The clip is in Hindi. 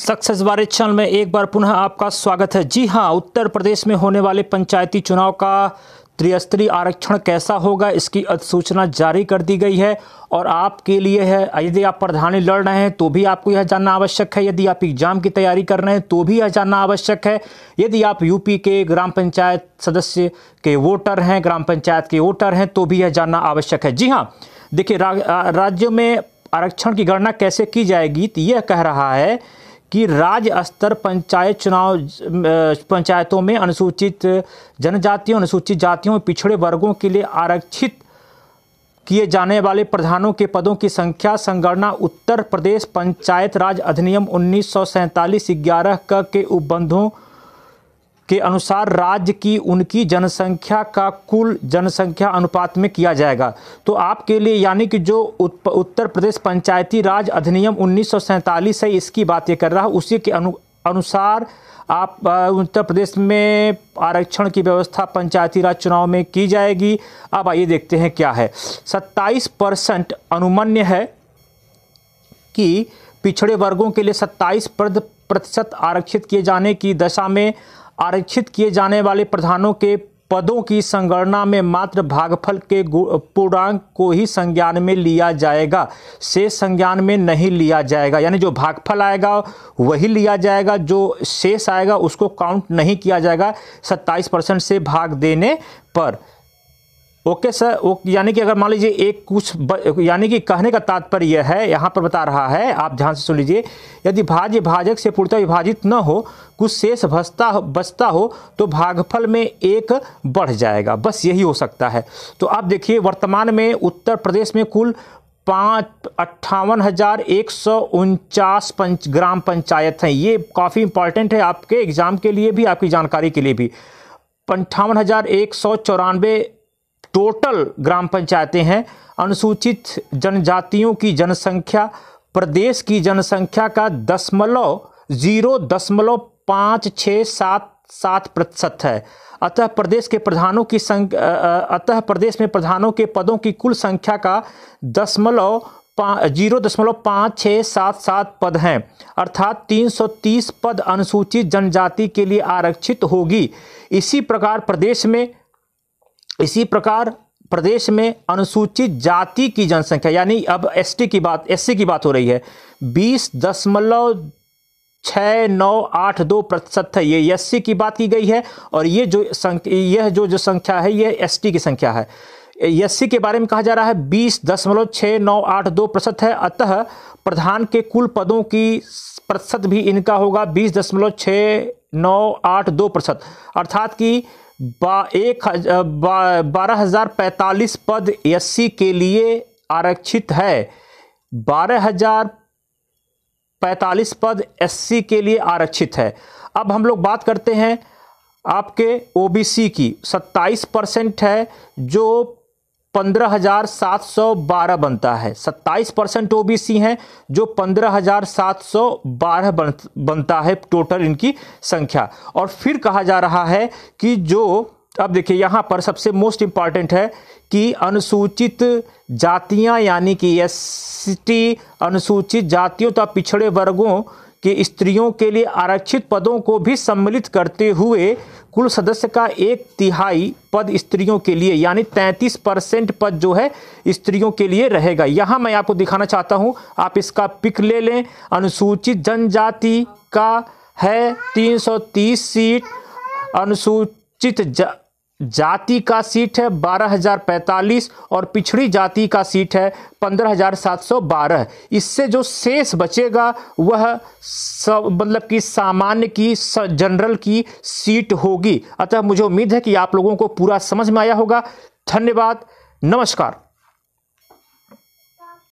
सक्सेस बारे चैनल में एक बार पुनः आपका स्वागत है जी हाँ उत्तर प्रदेश में होने वाले पंचायती चुनाव का त्रिस्तरीय आरक्षण कैसा होगा इसकी अधिसूचना जारी कर दी गई है और आपके लिए है यदि आप प्रधानी लड़ रहे हैं तो भी आपको यह जानना आवश्यक है यदि आप एग्जाम की तैयारी कर रहे हैं तो भी यह जानना आवश्यक है यदि आप यूपी के ग्राम पंचायत सदस्य के वोटर हैं ग्राम पंचायत के वोटर हैं तो भी यह जानना आवश्यक है जी हाँ देखिए रा, राज्य में आरक्षण की गणना कैसे की जाएगी तो यह कह रहा है कि राज्य स्तर पंचायत चुनाव पंचायतों में अनुसूचित जनजातियों अनुसूचित जातियों पिछड़े वर्गों के लिए आरक्षित किए जाने वाले प्रधानों के पदों की संख्या संगणना उत्तर प्रदेश पंचायत राज अधिनियम उन्नीस सौ सैंतालीस ग्यारह क के उपबंधों के अनुसार राज्य की उनकी जनसंख्या का कुल जनसंख्या अनुपात में किया जाएगा तो आपके लिए यानी कि जो उत्तर प्रदेश पंचायती राज अधिनियम उन्नीस है इसकी बातें कर रहा है उसी के अनु अनुसार आप उत्तर प्रदेश में आरक्षण की व्यवस्था पंचायती राज चुनाव में की जाएगी अब आइए देखते हैं क्या है 27 परसेंट अनुमन्य है कि पिछड़े वर्गों के लिए 27 प्रतिशत आरक्षित किए जाने की दशा में आरक्षित किए जाने वाले प्रधानों के पदों की संगणना में मात्र भागफल के पूर्णांक को ही संज्ञान में लिया जाएगा शेष संज्ञान में नहीं लिया जाएगा यानी जो भागफल आएगा वही लिया जाएगा जो शेष आएगा उसको काउंट नहीं किया जाएगा 27 परसेंट से भाग देने पर ओके सर वो यानी कि अगर मान लीजिए एक कुछ यानी कि कहने का तात्पर्य है यहाँ पर बता रहा है आप ध्यान से सुन लीजिए यदि भाज्य भाजक से पूर्णतः विभाजित न हो कुछ शेष भसता हो बचता हो तो भागफल में एक बढ़ जाएगा बस यही हो सकता है तो आप देखिए वर्तमान में उत्तर प्रदेश में कुल पाँच अट्ठावन हज़ार एक सौ उनचास पंच ग्राम पंचायत हैं ये काफ़ी इंपॉर्टेंट है आपके एग्ज़ाम के लिए भी आपकी जानकारी के लिए भी अंठावन हज़ार एक सौ चौरानवे टोटल ग्राम पंचायतें हैं अनुसूचित जनजातियों की जनसंख्या प्रदेश की जनसंख्या का दशमलव जीरो दशमलव पाँच छः सात सात प्रतिशत है अतः प्रदेश के प्रधानों की संख्या अतः प्रदेश में प्रधानों के पदों की कुल संख्या का दशमलव जीरो दशमलव पाँच छः सात सात पद हैं अर्थात तीन सौ तीस पद अनुसूचित जनजाति के लिए आरक्षित होगी इसी प्रकार प्रदेश में इसी प्रकार प्रदेश में अनुसूचित जाति की जनसंख्या यानी अब एसटी की बात एससी की बात हो रही है बीस दशमलव छः नौ आठ दो प्रतिशत है ये एस की बात की गई है और ये जो यह जो जो संख्या है यह एसटी की संख्या है एस के बारे में कहा जा रहा है बीस दशमलव छः नौ आठ दो प्रतिशत है अतः प्रधान के कुल पदों की प्रतिशत भी इनका होगा बीस दशमलव छः नौ आठ दो प्रतिशत अर्थात कि एक बारह हज़ार पैंतालीस पद एससी के लिए आरक्षित है बारह हज़ार पैंतालीस पद एस के लिए आरक्षित है अब हम लोग बात करते हैं आपके ओबीसी की सत्ताईस परसेंट है जो 15,712 बनता है 27 परसेंट ओबीसी हैं जो 15,712 बन, बनता है टोटल इनकी संख्या और फिर कहा जा रहा है कि जो अब देखिए यहाँ पर सबसे मोस्ट इम्पॉर्टेंट है कि अनुसूचित जातियाँ यानी कि एस टी अनुसूचित जातियों तथा पिछड़े वर्गों कि स्त्रियों के लिए आरक्षित पदों को भी सम्मिलित करते हुए कुल सदस्य का एक तिहाई पद स्त्रियों के लिए यानी 33 परसेंट पद जो है स्त्रियों के लिए रहेगा यहाँ मैं आपको दिखाना चाहता हूँ आप इसका पिक ले लें अनुसूचित जनजाति का है 330 सीट अनुसूचित जाति का सीट है 12,045 और पिछड़ी जाति का सीट है 15,712 इससे जो शेष बचेगा वह मतलब कि सामान्य की जनरल की सीट होगी अतः मुझे उम्मीद है कि आप लोगों को पूरा समझ में आया होगा धन्यवाद नमस्कार